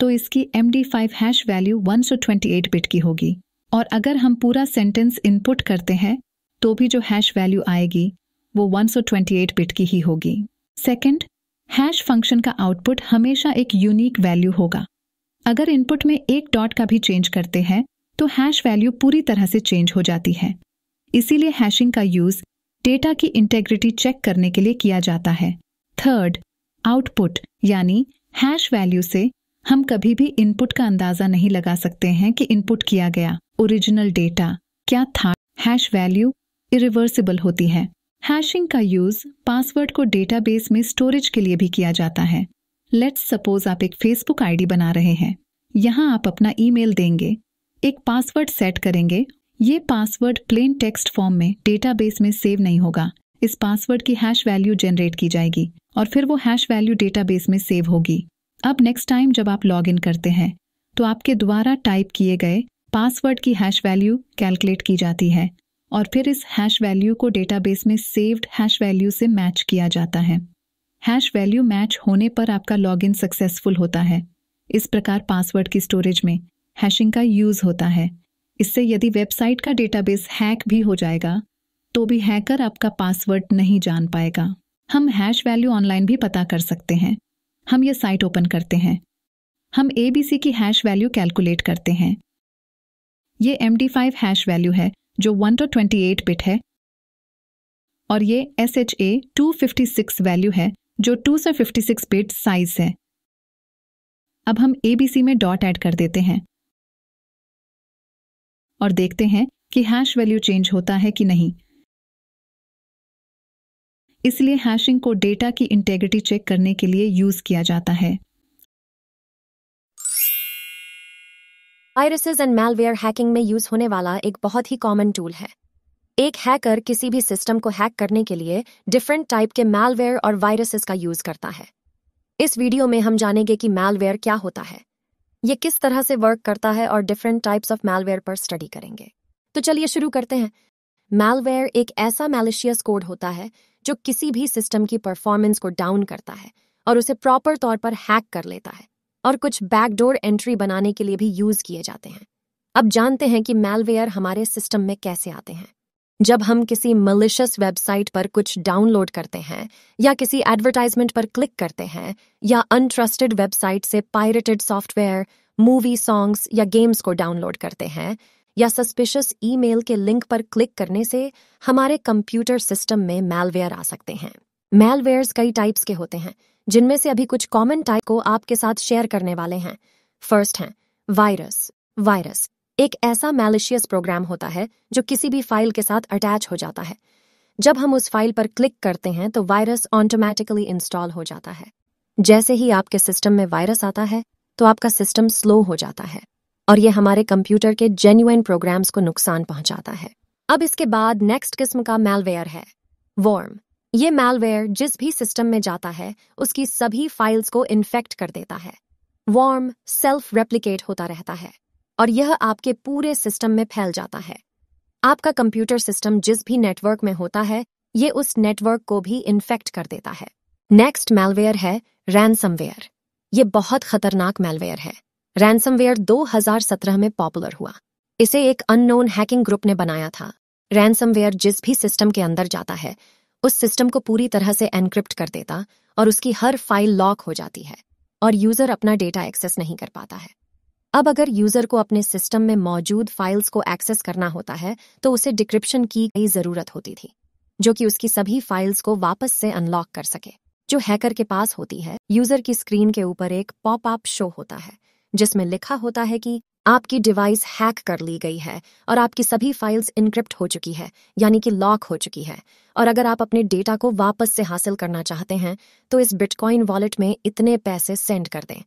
तो इसकी M D five hash value 128 bit की होगी और अगर हम पूरा सेंटेंस इनपुट करते हैं तो भी जो हैश वैल्यू आएगी वो 128 बिट की ही होगी सेकंड हैश फंक्शन का आउटपुट हमेशा एक यूनिक वैल्यू होगा अगर इनपुट में एक डॉट का भी चेंज करते हैं तो हैश वैल्यू पूरी तरह से चेंज हो जाती है इसीलिए हैशिंग का यूज डेटा की इंटेग्रिटी चेक करने के लिए किया जाता है थर्ड आउटपुट यानी हैश वैल्यू से हम कभी भी इनपुट का अंदाजा नहीं लगा सकते हैं कि इनपुट किया गया ओरिजिनल डेटा क्या था हैश वैल्यू इरिवर्सिबल होती है हैशिंग का यूज पासवर्ड को डेटाबेस में स्टोरेज के लिए भी किया जाता है लेट्स सपोज आप एक फेसबुक आईडी बना रहे हैं यहाँ आप अपना ईमेल देंगे एक पासवर्ड सेट करेंगे ये पासवर्ड प्लेन टेक्स्ट फॉर्म में डेटाबेस में सेव नहीं होगा इस पासवर्ड की हैश वैल्यू जनरेट की जाएगी और फिर वो हैश वैल्यू डेटाबेस में सेव होगी अब नेक्स्ट टाइम जब आप लॉग इन करते हैं तो आपके द्वारा टाइप किए गए पासवर्ड की हैश वैल्यू कैलकुलेट की जाती है और फिर इस हैश वैल्यू को डेटाबेस में सेव्ड हैश वैल्यू से मैच किया जाता है हैश वैल्यू मैच होने पर आपका लॉगिन सक्सेसफुल होता है इस प्रकार पासवर्ड की स्टोरेज में हैशिंग का यूज होता है इससे यदि वेबसाइट का डेटाबेस हैक भी हो जाएगा तो भी हैकर आपका पासवर्ड नहीं जान पाएगा हम हैश वैल्यू ऑनलाइन भी पता कर सकते हैं हम ये साइट ओपन करते हैं हम ए की हैश वैल्यू कैलकुलेट करते हैं ये M D five hash value है जो वन ट्वेंटी एट बिट है और ये S H A two fifty six value है जो two fifty six bit size है अब हम एबीसी में डॉट ऐड कर देते हैं और देखते हैं कि हैश वैल्यू चेंज होता है कि नहीं इसलिए हैशिंग को डेटा की इंटेग्रिटी चेक करने के लिए यूज किया जाता है वायरसेज एंड मेलवेयर हैकिंग में यूज होने वाला एक बहुत ही कॉमन टूल है एक हैकर किसी भी सिस्टम को हैक करने के लिए डिफरेंट टाइप के मेलवेयर और वायरसेस का यूज करता है इस वीडियो में हम जानेंगे कि मेलवेयर क्या होता है ये किस तरह से वर्क करता है और डिफरेंट टाइप्स ऑफ मेलवेयर पर स्टडी करेंगे तो चलिए शुरू करते हैं मेलवेयर एक ऐसा मैलिशियस कोड होता है जो किसी भी सिस्टम की परफॉर्मेंस को डाउन करता है और उसे प्रॉपर तौर पर हैक कर लेता है और कुछ बैकडोर एंट्री बनाने के लिए भी यूज किए जाते हैं अब जानते हैं कि मेलवेयर हमारे सिस्टम में कैसे आते हैं जब हम किसी मलिशियस वेबसाइट पर कुछ डाउनलोड करते हैं या किसी एडवर्टाइजमेंट पर क्लिक करते हैं या अनट्रस्टेड वेबसाइट से पायरेटेड सॉफ्टवेयर मूवी सॉन्ग्स या गेम्स को डाउनलोड करते हैं या सस्पिशियस ईमेल के लिंक पर क्लिक करने से हमारे कंप्यूटर सिस्टम में मेलवेयर आ सकते हैं मेलवेयर्स कई टाइप्स के होते हैं जिनमें से अभी कुछ कॉमन टाइप को आपके साथ शेयर करने वाले हैं फर्स्ट हैं वायरस वायरस एक ऐसा मैलिशियस प्रोग्राम होता है जो किसी भी फाइल के साथ अटैच हो जाता है जब हम उस फाइल पर क्लिक करते हैं तो वायरस ऑटोमेटिकली इंस्टॉल हो जाता है जैसे ही आपके सिस्टम में वायरस आता है तो आपका सिस्टम स्लो हो जाता है और ये हमारे कंप्यूटर के जेन्यून प्रोग्राम्स को नुकसान पहुंचाता है अब इसके बाद नेक्स्ट किस्म का मेलवेयर है वॉर्म ये मेलवेयर जिस भी सिस्टम में जाता है उसकी सभी फाइल्स को इन्फेक्ट कर देता है वार्म सेल्फ रेप्लिकेट होता रहता है और यह आपके पूरे सिस्टम में फैल जाता है आपका कंप्यूटर सिस्टम जिस भी नेटवर्क में होता है ये उस नेटवर्क को भी इन्फेक्ट कर देता है नेक्स्ट मेलवेयर है रैनसमवेयर ये बहुत खतरनाक मेलवेयर है रैनसमवेयर 2017 में पॉपुलर हुआ इसे एक अननोन हैकिंग ग्रुप ने बनाया था रैनसमवेयर जिस भी सिस्टम के अंदर जाता है उस सिस्टम को पूरी तरह से एनक्रिप्ट कर देता और उसकी हर फाइल लॉक हो जाती है और यूजर अपना डेटा एक्सेस नहीं कर पाता है अब अगर यूजर को अपने सिस्टम में मौजूद फाइल्स को एक्सेस करना होता है तो उसे डिक्रिप्शन की कई जरूरत होती थी जो कि उसकी सभी फाइल्स को वापस से अनलॉक कर सके जो हैकर के पास होती है यूजर की स्क्रीन के ऊपर एक पॉप अप शो होता है जिसमें लिखा होता है कि आपकी डिवाइस हैक कर ली गई है और आपकी सभी फाइल्स इनक्रिप्ट हो चुकी है यानी कि लॉक हो चुकी है और अगर आप अपने डेटा को वापस से हासिल करना चाहते हैं तो इस बिटकॉइन वॉलेट में इतने पैसे सेंड कर दें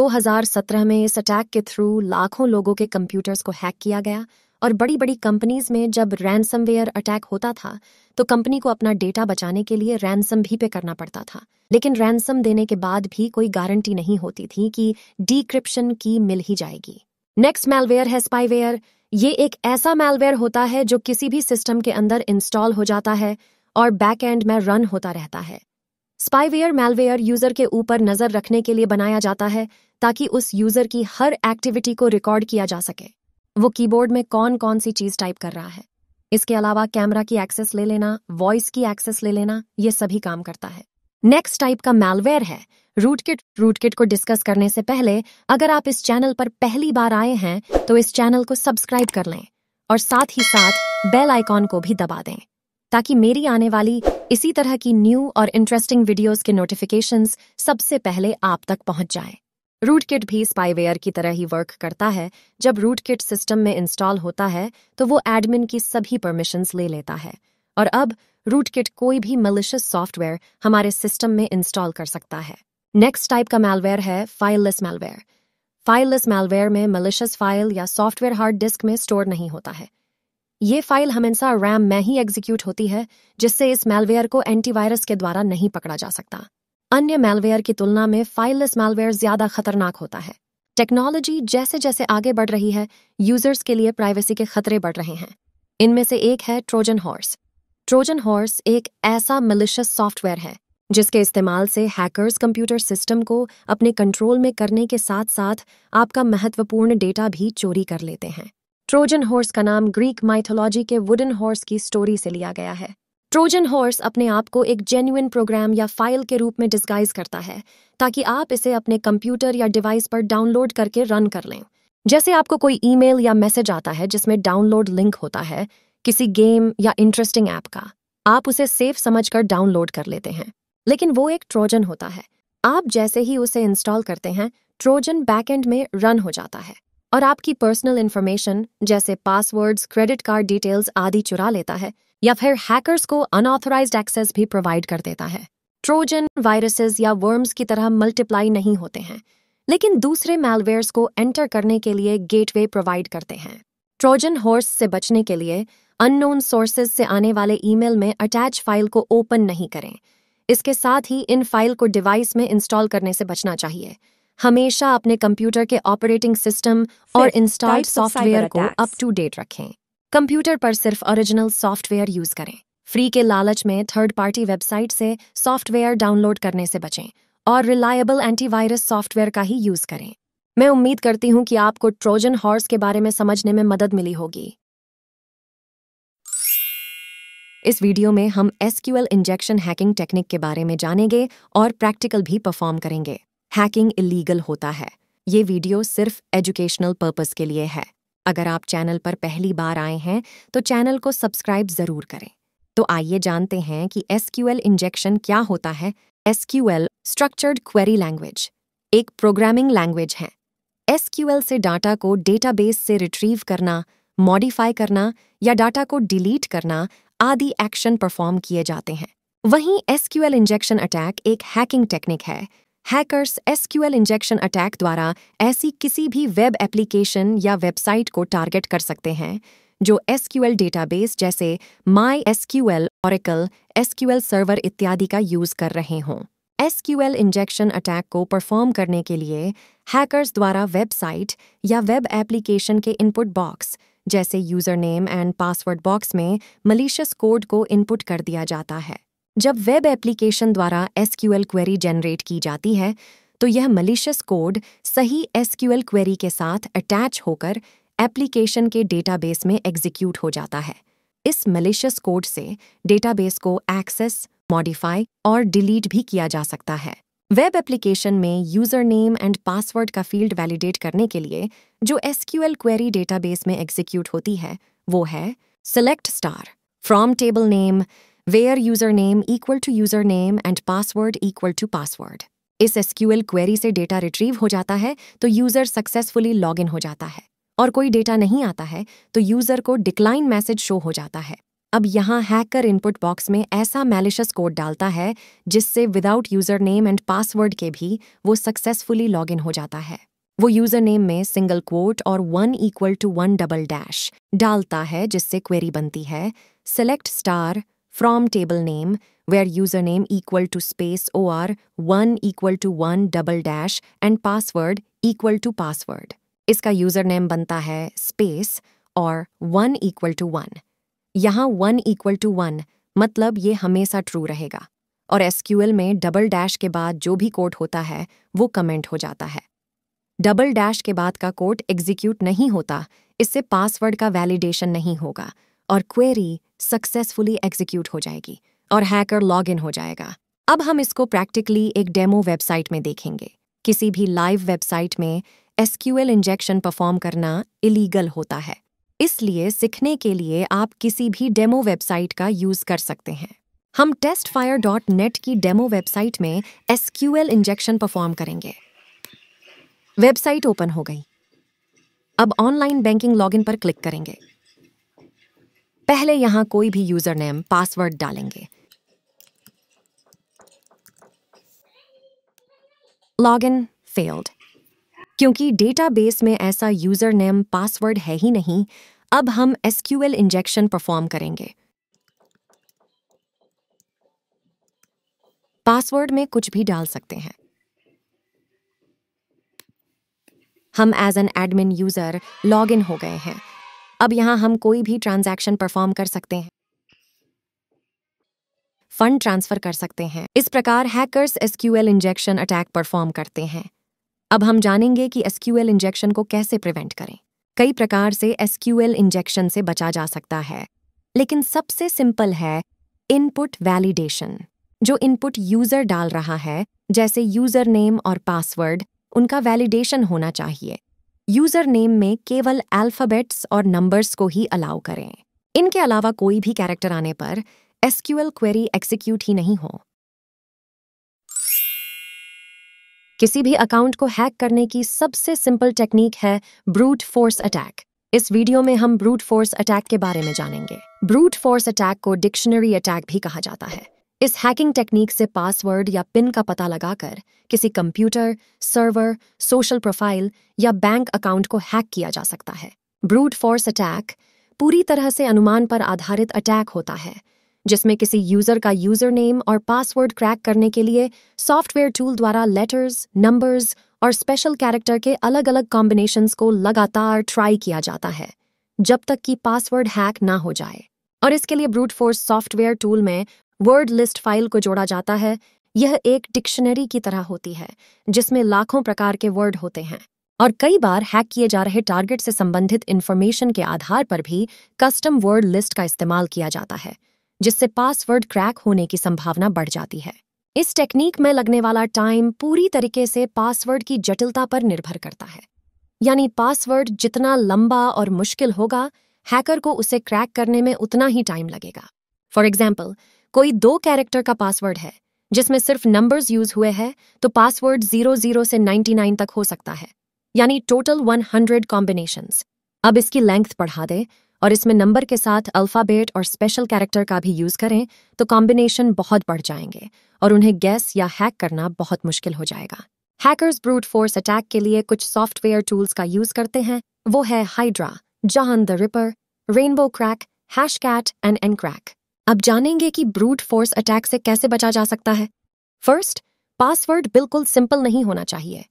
2017 में इस अटैक के थ्रू लाखों लोगों के कंप्यूटर्स को हैक किया गया और बड़ी बड़ी कंपनीज में जब रैनसमवेयर अटैक होता था तो कंपनी को अपना डेटा बचाने के लिए रैनसम भी पे करना पड़ता था लेकिन रैनसम देने के बाद भी कोई गारंटी नहीं होती थी कि डिक्रिप्शन की मिल ही जाएगी नेक्स्ट मेलवेयर है स्पाईवेयर ये एक ऐसा मेलवेयर होता है जो किसी भी सिस्टम के अंदर इंस्टॉल हो जाता है और बैक एंड में रन होता रहता है स्पाईवेयर मेलवेयर यूजर के ऊपर नजर रखने के लिए बनाया जाता है ताकि उस यूजर की हर एक्टिविटी को रिकॉर्ड किया जा सके वो कीबोर्ड में कौन कौन सी चीज टाइप कर रहा है इसके अलावा कैमरा की एक्सेस ले लेना वॉइस की एक्सेस ले लेना ये सभी काम करता है नेक्स्ट टाइप का मेलवेयर है रूटकिट रूटकिट को डिस्कस करने से पहले अगर आप इस चैनल पर पहली बार आए हैं तो इस चैनल को सब्सक्राइब कर लें और साथ ही साथ बेल आइकॉन को भी दबा दें ताकि मेरी आने वाली इसी तरह की न्यू और इंटरेस्टिंग वीडियोस के नोटिफिकेशंस सबसे पहले आप तक पहुंच जाएं। रूटकिट भी स्पाईवेयर की तरह ही वर्क करता है जब रूटकिट सिस्टम में इंस्टॉल होता है तो वो एडमिन की सभी परमिशंस ले लेता है और अब रूटकिट कोई भी मलिशियस सॉफ्टवेयर हमारे सिस्टम में इंस्टॉल कर सकता है नेक्स्ट टाइप का मेलवेयर है फाइललेस मेलवेयर फाइललेस मेलवेयर में मलिशियस फाइल या सॉफ्टवेयर हार्ड डिस्क में स्टोर नहीं होता है ये फाइल हमेशा रैम में ही एग्जीक्यूट होती है जिससे इस मेलवेयर को एंटीवायरस के द्वारा नहीं पकड़ा जा सकता अन्य मेलवेयर की तुलना में फाइललेस मेलवेयर ज्यादा खतरनाक होता है टेक्नोलॉजी जैसे जैसे आगे बढ़ रही है यूजर्स के लिए प्राइवेसी के खतरे बढ़ रहे हैं इनमें से एक है ट्रोजन हॉर्स ट्रोजन हॉर्स एक ऐसा मलिशियस सॉफ्टवेयर है जिसके इस्तेमाल से हैकर्स कंप्यूटर सिस्टम को अपने कंट्रोल में करने के साथ साथ आपका महत्वपूर्ण डेटा भी चोरी कर लेते हैं ट्रोजन हॉर्स का नाम ग्रीक माइथोलॉजी के वुडन हॉर्स की स्टोरी से लिया गया है ट्रोजन हॉर्स अपने आप को एक जेन्युन प्रोग्राम या फाइल के रूप में डिस्गाइज करता है ताकि आप इसे अपने कंप्यूटर या डिवाइस पर डाउनलोड करके रन कर लें जैसे आपको कोई ईमेल या मैसेज आता है जिसमें डाउनलोड लिंक होता है किसी गेम या इंटरेस्टिंग ऐप का आप उसे सेफ समझकर डाउनलोड कर लेते हैं लेकिन वो एक ट्रोजन होता है आप जैसे ही उसे इंस्टॉल करते हैं ट्रोजन बैकएंड में रन हो जाता है और आपकी पर्सनल इन्फॉर्मेशन जैसे पासवर्ड्स क्रेडिट कार्ड डिटेल्स आदि चुरा लेता है या फिर हैकर्स को अनऑथोराइज एक्सेस भी प्रोवाइड कर देता है ट्रोजन वायरसेस या वर्म्स की तरह मल्टीप्लाई नहीं होते हैं लेकिन दूसरे मेलवेयर्स को एंटर करने के लिए गेटवे प्रोवाइड करते हैं ट्रोजन हॉर्स से बचने के लिए अननोन सोर्सेज से आने वाले ईमेल में अटैच फाइल को ओपन नहीं करें इसके साथ ही इन फाइल को डिवाइस में इंस्टॉल करने से बचना चाहिए हमेशा अपने कंप्यूटर के ऑपरेटिंग सिस्टम और इंस्टॉल्ड सॉफ्टवेयर को अप टू डेट रखें कंप्यूटर पर सिर्फ ओरिजिनल सॉफ्टवेयर यूज करें फ्री के लालच में थर्ड पार्टी वेबसाइट से सॉफ्टवेयर डाउनलोड करने से बचें और रिलायबल एंटीवायरस सॉफ्टवेयर का ही यूज करें मैं उम्मीद करती हूँ कि आपको ट्रोजन हॉर्स के बारे में समझने में मदद मिली होगी इस वीडियो में हम एसक्यूएल इंजेक्शन हैकिंग टेक्निक के बारे में जानेंगे और प्रैक्टिकल भी परफॉर्म करेंगे हैकिंग इलीगल होता है ये वीडियो सिर्फ एजुकेशनल पर्पज के लिए है अगर आप चैनल पर पहली बार आए हैं तो चैनल को सब्सक्राइब ज़रूर करें तो आइए जानते हैं कि एसक्यूएल इंजेक्शन क्या होता है एसक्यूएल स्ट्रक्चर्ड क्वेरी लैंग्वेज एक प्रोग्रामिंग लैंग्वेज है एसक्यूएल से डाटा को डेटाबेस से रिट्रीव करना मॉडिफाई करना या डाटा को डिलीट करना आदि एक्शन परफॉर्म किए जाते हैं वहीं एसक्यूएल इंजेक्शन अटैक एक हैकिंग टेक्निक है हैकर्स एसक्यूएल इंजेक्शन अटैक द्वारा ऐसी किसी भी वेब एप्लीकेशन या वेबसाइट को टारगेट कर सकते हैं जो एसक्यूएल डेटाबेस जैसे MySQL Oracle SQL server इत्यादि का यूज कर रहे हों एसक्यूएल इंजेक्शन अटैक को परफॉर्म करने के लिए हैकर्स द्वारा वेबसाइट या वेब एप्लीकेशन के इनपुट बॉक्स जैसे user name and password box में मलिशियस कोड को इनपुट कर दिया जाता है जब वेब एप्लीकेशन द्वारा एस क्वेरी जनरेट की जाती है तो यह मलिशियस कोड सही एस क्वेरी के साथ अटैच होकर एप्लीकेशन के डेटाबेस में एग्जीक्यूट हो जाता है इस मलिशियस कोड से डेटाबेस को एक्सेस मॉडिफाई और डिलीट भी किया जा सकता है वेब एप्लीकेशन में यूजर नेम एंड पासवर्ड का फील्ड वैलिडेट करने के लिए जो एस एल क्वेरी डेटाबेस में एग्जीक्यूट होती है वो है select star from table name where user name equal to user name and password equal to password इस एस क्वेरी से डेटा रिट्रीव हो जाता है तो यूजर सक्सेसफुली लॉग इन हो जाता है और कोई डेटा नहीं आता है तो यूजर को डिक्लाइन मैसेज शो हो जाता है अब यहाँ हैकर इनपुट बॉक्स में ऐसा मैलिशस कोड डालता है जिससे without user name and password के भी वो सक्सेसफुली लॉग इन हो जाता है वो यूज़र नेम में सिंगल कोट और one equal to one double dash डालता है जिससे क्वेरी बनती है select star from table name where user name equal to space O R one equal to one double dash and password equal to password इसका यूज़र नेम बनता है space or one equal to one यहाँ वन इक्वल टू वन मतलब ये हमेशा ट्रू रहेगा और एसक्यूएल में डबल डैश के बाद जो भी कोट होता है वो कमेंट हो जाता है डबल डैश के बाद का कोट एग्जीक्यूट नहीं होता इससे पासवर्ड का वैलिडेशन नहीं होगा और क्वेरी सक्सेसफुली एग्जीक्यूट हो जाएगी और हैकर लॉग इन हो जाएगा अब हम इसको प्रैक्टिकली एक डेमो वेबसाइट में देखेंगे किसी भी लाइव वेबसाइट में एसक्यूएल इंजेक्शन परफॉर्म करना इलीगल होता है इसलिए सीखने के लिए आप किसी भी डेमो वेबसाइट का यूज कर सकते हैं हम टेस्ट फायर डॉट नेट की डेमो वेबसाइट में एसक्यूएल इंजेक्शन परफॉर्म करेंगे वेबसाइट ओपन हो गई अब ऑनलाइन बैंकिंग लॉगिन पर क्लिक करेंगे पहले यहां कोई भी यूजर नेम पासवर्ड डालेंगे लॉगिन फेल्ड क्योंकि डेटाबेस में ऐसा यूज़र नेम पासवर्ड है ही नहीं अब हम एसक्यूएल इंजेक्शन परफॉर्म करेंगे पासवर्ड में कुछ भी डाल सकते हैं हम as an admin user log in हो गए हैं अब यहां हम कोई भी ट्रांजैक्शन परफॉर्म कर सकते हैं फंड ट्रांसफर कर सकते हैं इस प्रकार hackers SQL injection attack perform करते हैं अब हम जानेंगे कि एस इंजेक्शन को कैसे प्रिवेंट करें कई प्रकार से एस इंजेक्शन से बचा जा सकता है लेकिन सबसे सिंपल है इनपुट वैलिडेशन जो इनपुट यूज़र डाल रहा है जैसे यूज़र नेम और पासवर्ड उनका वैलिडेशन होना चाहिए यूज़र नेम में केवल अल्फ़ाबेट्स और नंबर्स को ही अलाउ करें इनके अलावा कोई भी कैरेक्टर आने पर एसक्यूएल क्वेरी एक्सिक्यूट ही नहीं हो किसी भी अकाउंट को हैक करने की सबसे सिंपल टेक्निक है ब्रूट फोर्स अटैक इस वीडियो में हम ब्रूट फोर्स अटैक के बारे में जानेंगे ब्रूट फोर्स अटैक को डिक्शनरी अटैक भी कहा जाता है इस हैकिंग टेक्निक से पासवर्ड या पिन का पता लगाकर किसी कंप्यूटर सर्वर सोशल प्रोफाइल या बैंक अकाउंट को हैक किया जा सकता है ब्रूट फोर्स अटैक पूरी तरह से अनुमान पर आधारित अटैक होता है जिसमें किसी यूजर का यूजर नेम और पासवर्ड क्रैक करने के लिए सॉफ्टवेयर टूल द्वारा लेटर्स नंबर्स और स्पेशल कैरेक्टर के अलग अलग कॉम्बिनेशन को लगातार ट्राई किया जाता है जब तक कि पासवर्ड हैक ना हो जाए और इसके लिए ब्रूट फोर्स सॉफ्टवेयर टूल में वर्ड लिस्ट फाइल को जोड़ा जाता है यह एक डिक्शनरी की तरह होती है जिसमें लाखों प्रकार के वर्ड होते हैं और कई बार हैक किए जा रहे टारगेट से संबंधित इन्फॉर्मेशन के आधार पर भी कस्टम वर्ड लिस्ट का इस्तेमाल किया जाता है जिससे पासवर्ड क्रैक होने की संभावना बढ़ जाती है इस टेक्निक में लगने वाला टाइम पूरी तरीके से पासवर्ड की जटिलता पर निर्भर करता है यानी पासवर्ड जितना लंबा और मुश्किल होगा हैकर को उसे क्रैक करने में उतना ही टाइम लगेगा फॉर एग्जाम्पल कोई दो कैरेक्टर का पासवर्ड है जिसमें सिर्फ नंबर्स यूज हुए हैं तो पासवर्ड जीरो जीरो से नाइन्टी नाइन तक हो सकता है यानी टोटल वन हंड्रेड कॉम्बिनेशन अब इसकी लेंथ बढ़ा दे और इसमें नंबर के साथ अल्फ़ाबेट और स्पेशल कैरेक्टर का भी यूज़ करें तो कॉम्बिनेशन बहुत बढ़ जाएंगे और उन्हें गैस या हैक करना बहुत मुश्किल हो जाएगा हैकर्स ब्रूट फोर्स अटैक के लिए कुछ सॉफ्टवेयर टूल्स का यूज़ करते हैं वो है Hydra John the Ripper RainbowCrack hashcat and Ncrack अब जानेंगे कि ब्रूट फोर्स अटैक से कैसे बचा जा सकता है फर्स्ट पासवर्ड बिल्कुल सिंपल नहीं होना चाहिए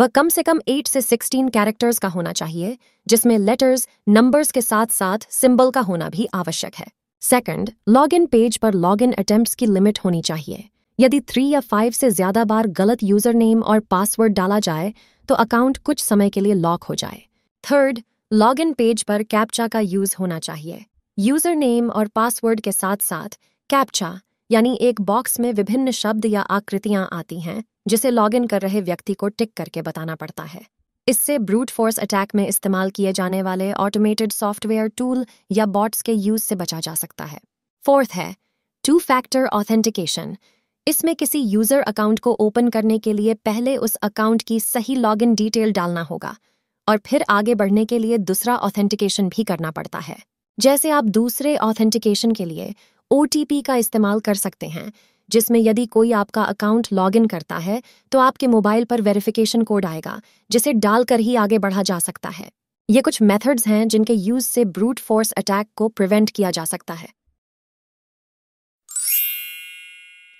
वह कम से कम 8 से 16 कैरेक्टर्स का होना चाहिए जिसमें लेटर्स नंबर्स के साथ साथ सिंबल का होना भी आवश्यक है सेकंड इन पेज पर लॉग इन अटेम्प्ट की लिमिट होनी चाहिए यदि थ्री या फाइव से ज्यादा बार गलत यूजर नेम और पासवर्ड डाला जाए तो अकाउंट कुछ समय के लिए लॉक हो जाए थर्ड लॉग इन पेज पर कैप्चा का यूज होना चाहिए यूजर नेम और पासवर्ड के साथ साथ कैप्चा यानी एक बॉक्स में विभिन्न शब्द या आकृतियां आती हैं जिसे लॉगिन कर रहे व्यक्ति को टिक करके बताना पड़ता है इससे ब्रूट फोर्स अटैक में इस्तेमाल किए जाने वाले ऑटोमेटेड सॉफ्टवेयर टूल या बॉट्स के यूज से बचा जा सकता है फोर्थ है टू फैक्टर ऑथेंटिकेशन इसमें किसी यूजर अकाउंट को ओपन करने के लिए पहले उस अकाउंट की सही लॉगिन डिटेल डालना होगा और फिर आगे बढ़ने के लिए दूसरा ऑथेंटिकेशन भी करना पड़ता है जैसे आप दूसरे ऑथेंटिकेशन के लिए ओ का इस्तेमाल कर सकते हैं जिसमें यदि कोई आपका अकाउंट इन करता है तो आपके मोबाइल पर वेरिफिकेशन कोड आएगा जिसे डालकर ही आगे बढ़ा जा सकता है ये कुछ मेथड्स हैं जिनके यूज से ब्रूट फोर्स अटैक को प्रिवेंट किया जा सकता है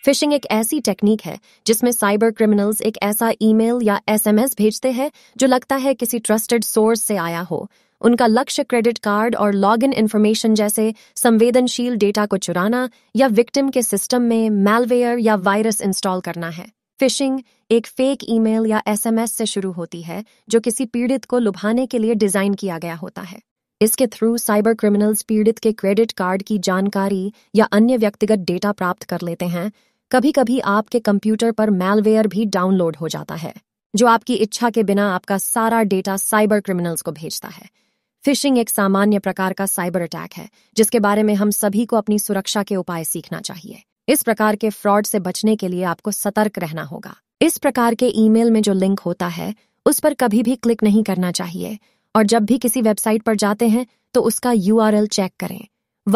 फिशिंग एक ऐसी टेक्निक है जिसमें साइबर क्रिमिनल्स एक ऐसा ईमेल या एसएमएस भेजते हैं जो लगता है किसी ट्रस्टेड सोर्स से आया हो उनका लक्ष्य क्रेडिट कार्ड और लॉग इन इन्फॉर्मेशन जैसे संवेदनशील डेटा को चुराना या विक्टिम के सिस्टम में मेलवेयर या वायरस इंस्टॉल करना है फिशिंग एक फेक ईमेल या एसएमएस से शुरू होती है जो किसी पीड़ित को लुभाने के लिए डिजाइन किया गया होता है इसके थ्रू साइबर क्रिमिनल्स पीड़ित के क्रेडिट कार्ड की जानकारी या अन्य व्यक्तिगत डेटा प्राप्त कर लेते हैं कभी कभी आपके कंप्यूटर पर मेलवेयर भी डाउनलोड हो जाता है जो आपकी इच्छा के बिना आपका सारा डेटा साइबर क्रिमिनल्स को भेजता है फिशिंग एक सामान्य प्रकार का साइबर अटैक है जिसके बारे में हम सभी को अपनी सुरक्षा के उपाय सीखना चाहिए इस प्रकार के फ्रॉड से बचने के लिए आपको सतर्क रहना होगा इस प्रकार के ईमेल में जो लिंक होता है उस पर कभी भी क्लिक नहीं करना चाहिए और जब भी किसी वेबसाइट पर जाते हैं तो उसका यू चेक करें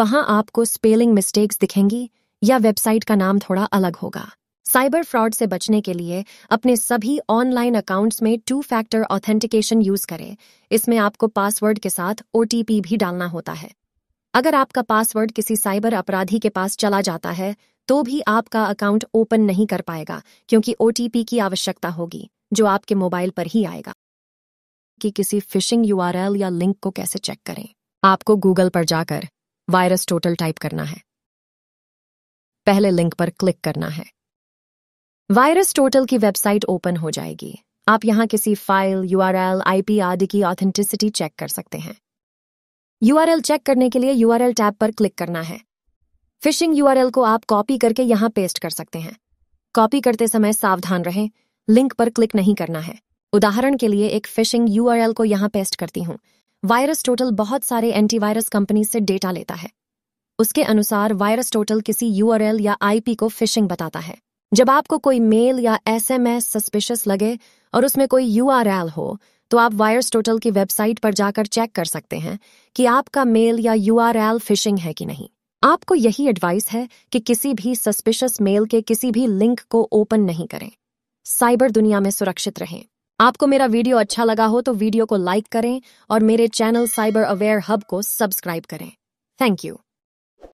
वहां आपको स्पेलिंग मिस्टेक्स दिखेंगी या वेबसाइट का नाम थोड़ा अलग होगा साइबर फ्रॉड से बचने के लिए अपने सभी ऑनलाइन अकाउंट्स में टू फैक्टर ऑथेंटिकेशन यूज करें इसमें आपको पासवर्ड के साथ ओ भी डालना होता है अगर आपका पासवर्ड किसी साइबर अपराधी के पास चला जाता है तो भी आपका अकाउंट ओपन नहीं कर पाएगा क्योंकि ओ की आवश्यकता होगी जो आपके मोबाइल पर ही आएगा कि किसी फिशिंग यू या लिंक को कैसे चेक करें आपको गूगल पर जाकर वायरस टोटल टाइप करना है पहले लिंक पर क्लिक करना है वायरस टोटल की वेबसाइट ओपन हो जाएगी आप यहां किसी फाइल यूआरएल, आईपी आदि की ऑथेंटिसिटी चेक कर सकते हैं यूआरएल चेक करने के लिए यूआरएल टैब पर क्लिक करना है फिशिंग यूआरएल को आप कॉपी करके यहां पेस्ट कर सकते हैं कॉपी करते समय सावधान रहें लिंक पर क्लिक नहीं करना है उदाहरण के लिए एक फिशिंग यूआरएल को यहां पेस्ट करती हूं वायरस टोटल बहुत सारे एंटीवायरस कंपनी से डेटा लेता है उसके अनुसार वायरस टोटल किसी यूआरएल या आईपी को फिशिंग बताता है जब आपको कोई मेल या एसएमएस सस्पिशियस लगे और उसमें कोई यूआरएल हो तो आप वायर्स टोटल की वेबसाइट पर जाकर चेक कर सकते हैं कि आपका मेल या यूआरएल फिशिंग है कि नहीं आपको यही एडवाइस है कि किसी भी सस्पिशियस मेल के किसी भी लिंक को ओपन नहीं करें साइबर दुनिया में सुरक्षित रहें आपको मेरा वीडियो अच्छा लगा हो तो वीडियो को लाइक करें और मेरे चैनल साइबर अवेयर हब को सब्सक्राइब करें थैंक यू